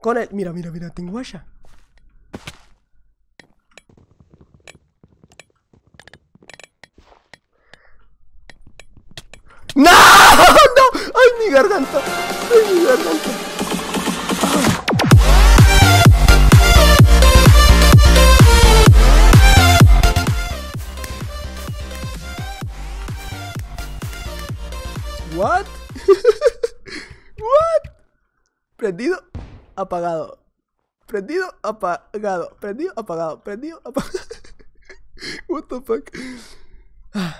Con el... Mira, mira, mira, tengo allá ¡No! ¡No! ¡Ay, mi garganta! ¡Ay, mi garganta! What? What? Prendido apagado. Prendido, apagado. Prendido, apagado. Prendido, apagado. What the fuck?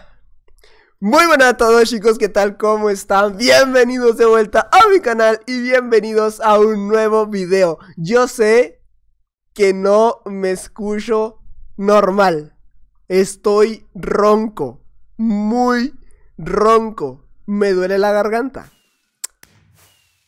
Muy buenas a todos chicos, ¿qué tal? ¿Cómo están? Bienvenidos de vuelta a mi canal y bienvenidos a un nuevo video. Yo sé que no me escucho normal. Estoy ronco. Muy ronco. Me duele la garganta.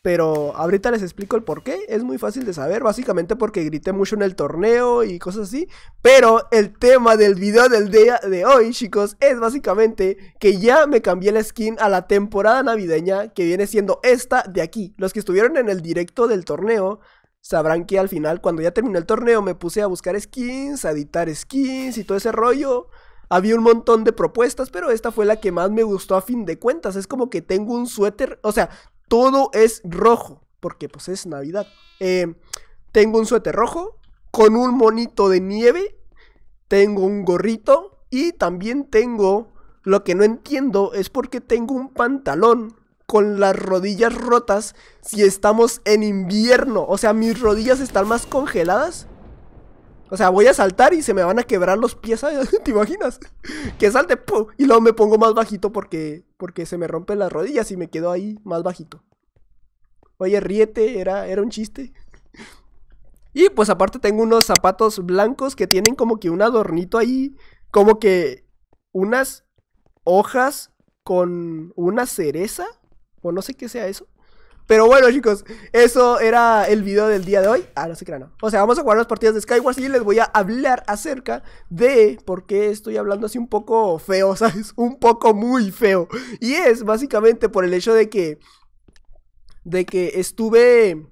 Pero ahorita les explico el por qué. Es muy fácil de saber, básicamente porque grité mucho en el torneo y cosas así. Pero el tema del video del día de hoy, chicos, es básicamente que ya me cambié la skin a la temporada navideña que viene siendo esta de aquí. Los que estuvieron en el directo del torneo sabrán que al final, cuando ya terminé el torneo, me puse a buscar skins, a editar skins y todo ese rollo. Había un montón de propuestas, pero esta fue la que más me gustó a fin de cuentas. Es como que tengo un suéter, o sea, todo es rojo, porque pues es Navidad. Em, tengo un suéter rojo con un monito de nieve, tengo un gorrito y también tengo, lo que no entiendo es porque tengo un pantalón con las rodillas rotas si estamos en invierno. O sea, mis rodillas están más congeladas o sea, voy a saltar y se me van a quebrar los pies. ¿Te imaginas? Que salte y luego me pongo más bajito porque, porque se me rompen las rodillas y me quedo ahí más bajito. Oye, ríete, era, era un chiste. Y pues aparte tengo unos zapatos blancos que tienen como que un adornito ahí, como que unas hojas con una cereza, o no sé qué sea eso. Pero bueno, chicos, eso era el video del día de hoy. Ah, no se era no. O sea, vamos a jugar las partidas de Skywars y les voy a hablar acerca de por qué estoy hablando así un poco feo, ¿sabes? Un poco muy feo. Y es básicamente por el hecho de que. De que estuve.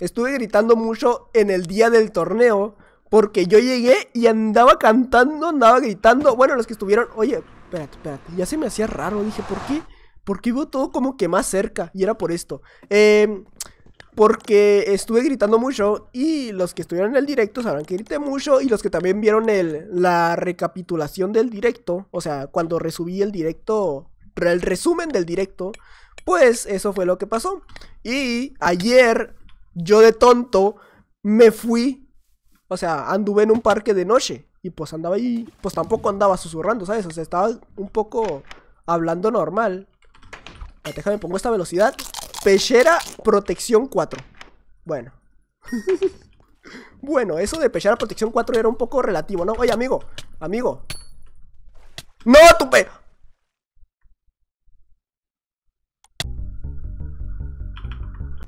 Estuve gritando mucho en el día del torneo. Porque yo llegué y andaba cantando, andaba gritando. Bueno, los que estuvieron. Oye, espérate, espérate. Ya se me hacía raro. Dije, ¿por qué? Porque hubo todo como que más cerca. Y era por esto. Em, porque estuve gritando mucho. Y los que estuvieron en el directo sabrán que grité mucho. Y los que también vieron el, la recapitulación del directo. O sea, cuando resubí el directo. El resumen del directo. Pues eso fue lo que pasó. Y ayer, yo de tonto, me fui. O sea, anduve en un parque de noche. Y pues andaba ahí. Pues tampoco andaba susurrando, ¿sabes? O sea, estaba un poco hablando normal. Pero déjame pongo esta velocidad. Pechera protección 4. Bueno. bueno, eso de pechera protección 4 era un poco relativo, ¿no? Oye, amigo, amigo. ¡No, tu pe...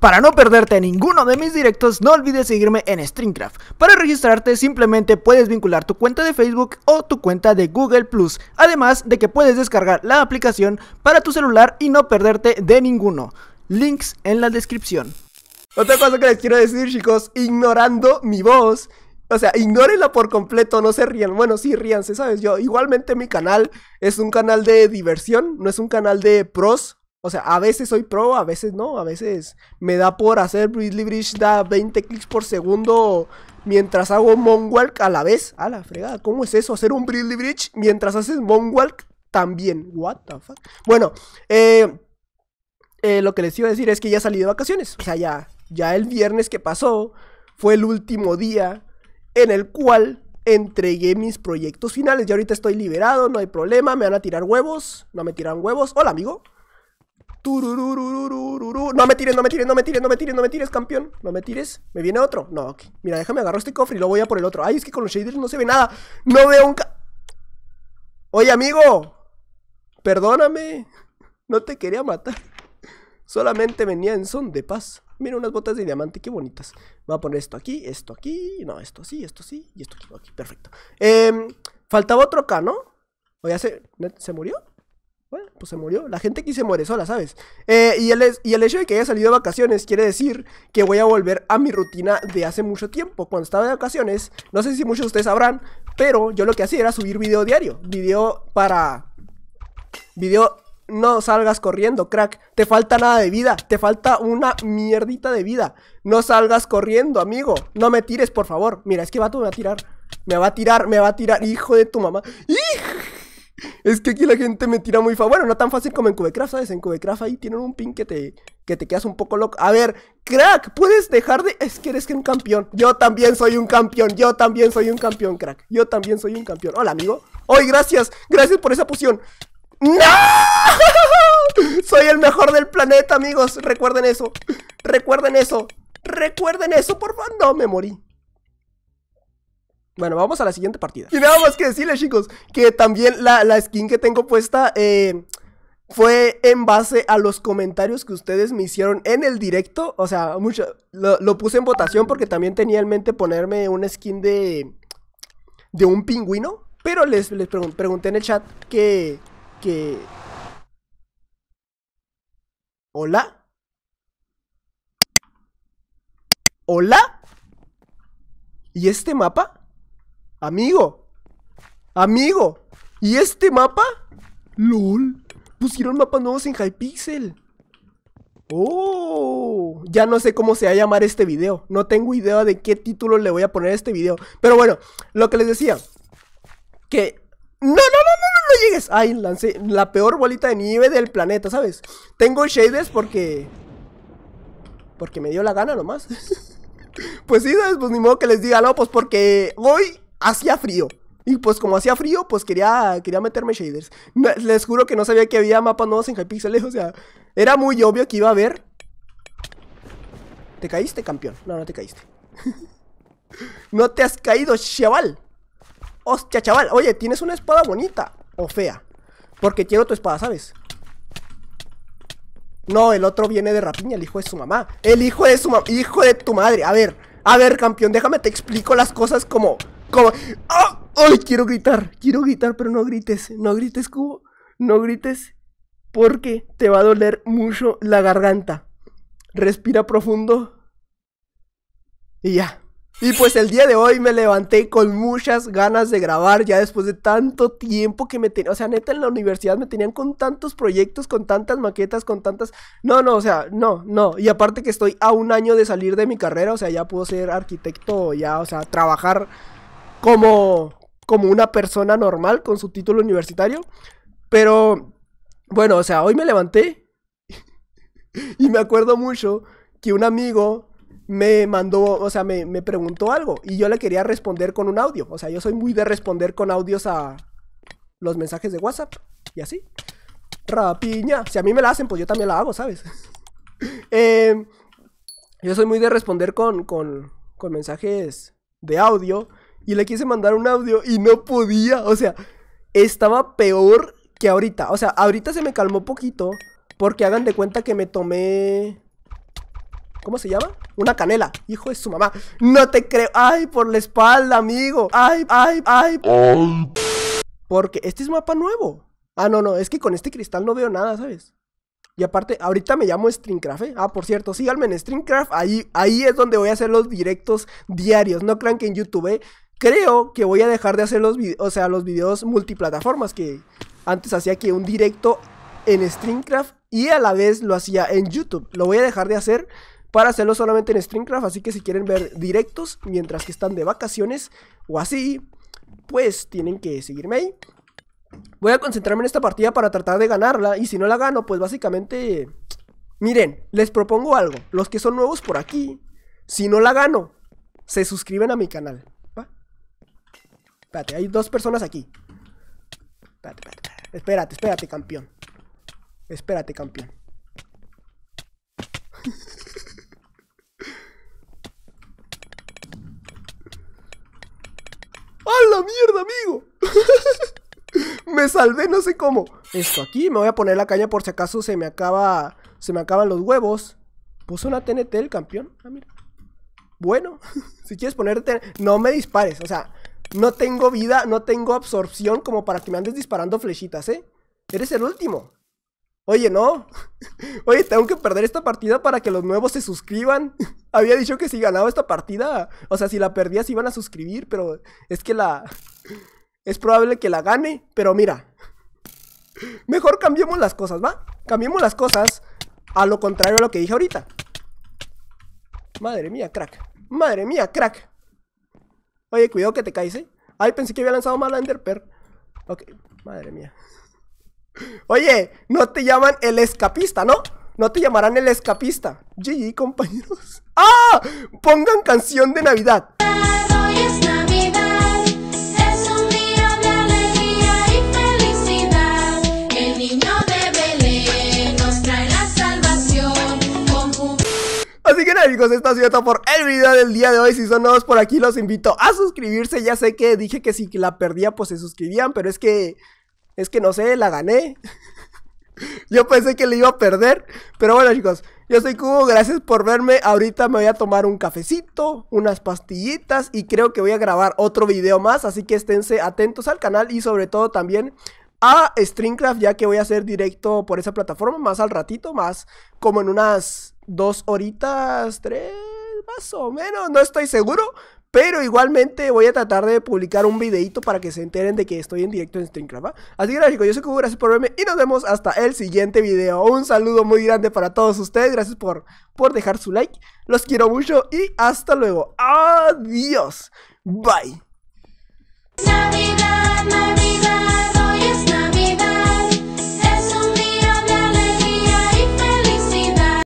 Para no perderte ninguno de mis directos, no olvides seguirme en Streamcraft. Para registrarte simplemente puedes vincular tu cuenta de Facebook o tu cuenta de Google Plus, además de que puedes descargar la aplicación para tu celular y no perderte de ninguno. Links en la descripción. Otra cosa que les quiero decir, chicos, ignorando mi voz, o sea, ignórenla por completo, no se rían. Bueno, sí, ríanse, ¿sabes? Yo, igualmente mi canal es un canal de diversión, no es un canal de pros o sea, a veces soy pro, a veces no, a veces me da por hacer Bridley Bridge da 20 clics por segundo mientras hago Monwalk a la vez. A la fregada, ¿cómo es eso? Hacer un Bridley Bridge mientras haces Monwalk también. What the fuck. Bueno, eh, eh, lo que les iba a decir es que ya salí de vacaciones. O sea, ya, ya el viernes que pasó fue el último día en el cual entregué mis proyectos finales. Ya ahorita estoy liberado, no hay problema, me van a tirar huevos, no me tiran huevos. Hola, amigo. No me tires, no me tires, no me tires, no me tires, no me tires, campeón. No me tires. ¿Me viene otro? No, ok. Mira, déjame agarrar este cofre y lo voy a por el otro. Ay, es que con los shaders no se ve nada. No veo un... Oye, amigo. Perdóname. No te quería matar. Solamente venía en son de paz. Mira, unas botas de diamante, qué bonitas. Voy a poner esto aquí, esto aquí. No, esto sí, esto sí y esto aquí. perfecto. Eh, faltaba otro acá, ¿no? Oye, ¿se, ¿se murió? pues se murió. La gente aquí se muere sola, ¿sabes? Eh, y, el y el hecho de que haya salido de vacaciones quiere decir que voy a volver a mi rutina de hace mucho tiempo. Cuando estaba de vacaciones, no sé si muchos de ustedes sabrán, pero yo lo que hacía era subir video diario. Video para... Video no salgas corriendo, crack. Te falta nada de vida. Te falta una mierdita de vida. No salgas corriendo, amigo. No me tires, por favor. Mira, es que Vato me va a tirar. Me va a tirar, me va a tirar. Hijo de tu mamá. ¡Hijo! Es que aquí la gente me tira muy fácil. Bueno, no tan fácil como en Cubecraft, ¿sabes? En Cubecraft ahí tienen un pin que te, que te quedas un poco loco. A ver, crack, puedes dejar de. Es que eres un campeón. Yo también soy un campeón. Yo también soy un campeón, crack. Yo también soy un campeón. Hola, amigo. Hoy, gracias. Gracias por esa poción. ¡No! Soy el mejor del planeta, amigos. Recuerden eso. Recuerden eso. Recuerden eso, por favor. No, me morí. Bueno, vamos a la siguiente partida. Y nada más que decirles, chicos, que también la, skin que tengo puesta eh, fue en base a los comentarios que ustedes me hicieron en el directo. O sea, mucho, lo, puse en votación porque también tenía en mente ponerme una skin de, de un pingüino. Pero les, les pregunté en el chat que... que... ¿Hola? ¿Hola? ¿Y este mapa? Amigo. Amigo. ¿Y este mapa? LOL. Pusieron mapas nuevos en Hypixel. Oh, ya no sé cómo se va a llamar este video. No tengo idea de qué título le voy a poner a este video. Pero bueno, lo que les decía. Que... No, no, no, no, no, llegues. Ay, lancé la peor bolita de nieve del planeta, ¿sabes? Tengo shaders porque... Porque me dio la gana nomás. pues sí, ¿sabes? Pues ni modo que les diga, no, pues porque hoy hacía frío. Y pues como hacía frío, pues quería, quería meterme shaders. les juro que no sabía que había mapas nuevos en Hypixel, o sea, era muy obvio que iba a haber. ¿Te caíste, campeón? No, no te caíste. no te has caído, chaval. Hostia, chaval. Oye, tienes una espada bonita o fea. Porque quiero tu espada, ¿sabes? No, el otro viene de rapiña, el hijo de su mamá. El hijo de su hijo de tu madre. A ver, a ver, campeón, déjame te explico las cosas como como... ¡Ah! ¡Ay, quiero gritar! Quiero gritar, pero no grites. No grites, Cubo. No grites porque te va a doler mucho la garganta. Respira profundo. Y ya. Y pues el día de hoy me levanté con muchas ganas de grabar ya después de tanto tiempo que me tenía, o sea, neta en la universidad me tenían con tantos proyectos, con tantas maquetas, con tantas... No, no, o sea, no, no. Y aparte que estoy a un año de salir de mi carrera, o sea, ya puedo ser arquitecto, ya, o sea, trabajar como, como una persona normal con su título universitario. Pero bueno, o sea, hoy me levanté y me acuerdo mucho que un amigo me mandó, o sea, me, preguntó algo y yo le quería responder con un audio. O sea, yo soy muy de responder con audios a los mensajes de WhatsApp y así. Rapiña. Si a mí me la hacen, pues yo también la hago, ¿sabes? Em, yo soy muy de responder con, con, con mensajes de audio y le quise mandar un audio y no podía. O sea, estaba peor que ahorita. O sea, ahorita se me calmó poquito. Porque hagan de cuenta que me tomé... ¿Cómo se llama? Una canela. Hijo de su mamá. No te creo. Ay, por la espalda, amigo. Ay, ay, ay. Porque este es mapa nuevo. Ah, no, no. Es que con este cristal no veo nada, ¿sabes? Y aparte, ahorita me llamo Streamcraft, ¿eh? Ah, por cierto, síganme en Streamcraft. Ahí, ahí es donde voy a hacer los directos diarios. No crean que en YouTube, ¿eh? creo que voy a dejar de hacer los videos, o sea, los videos multiplataformas que antes hacía que un directo en StreamCraft y a la vez lo hacía en YouTube. Lo voy a dejar de hacer para hacerlo solamente en StreamCraft, así que si quieren ver directos mientras que están de vacaciones o así, pues tienen que seguirme ahí. Voy a concentrarme en esta partida para tratar de ganarla y si no la gano, pues básicamente... Miren, les propongo algo. Los que son nuevos por aquí, si no la gano, se suscriben a mi canal. Espérate, hay dos personas aquí. Espérate, espérate, espérate, campeón. Espérate, campeón. ¡A la mierda, amigo! me salvé, no sé cómo. Esto aquí, me voy a poner la caña por si acaso se me acaba. Se me acaban los huevos. Puso una TNT el campeón. Ah, mira. Bueno, si quieres ponerte. No me dispares. O sea, no tengo vida, no tengo absorción como para que me andes disparando flechitas, ¿eh? Eres el último. Oye, no. Oye, tengo que perder esta partida para que los nuevos se suscriban. Había dicho que si ganaba esta partida, o sea, si la perdía se iban a suscribir, pero es que la... Es probable que la gane, pero mira. Mejor cambiemos las cosas, ¿va? Cambiemos las cosas a lo contrario a lo que dije ahorita. Madre mía, crack. Madre mía, crack. Oye, cuidado que te caes, ¿eh? Ay, pensé que había lanzado mal a Enderper. Ok, madre mía. Oye, no te llaman el escapista, ¿no? No te llamarán el escapista. GG, compañeros. ¡Ah! Pongan canción de Navidad. chicos! esto ha sido todo por el video del día de hoy. Si son nuevos por aquí, los invito a suscribirse. Ya sé que dije que si la perdía, pues se suscribían, pero es que... Es que no sé, la gané. Yo pensé que le iba a perder. Pero bueno, chicos, yo soy Cubo. Gracias por verme. Ahorita me voy a tomar un cafecito, unas pastillitas. Y creo que voy a grabar otro video más. Así que esténse atentos al canal y sobre todo también a Streamcraft, ya que voy a hacer directo por esa plataforma más al ratito, más como en unas dos horitas, tres, más o menos, no estoy seguro. Pero igualmente voy a tratar de publicar un videito para que se enteren de que estoy en directo en StreamCraft. Así que chicos, yo soy Kubu, gracias por verme y nos vemos hasta el siguiente video. Un saludo muy grande para todos ustedes, gracias por, por dejar su like. Los quiero mucho y hasta luego. Adiós. Bye.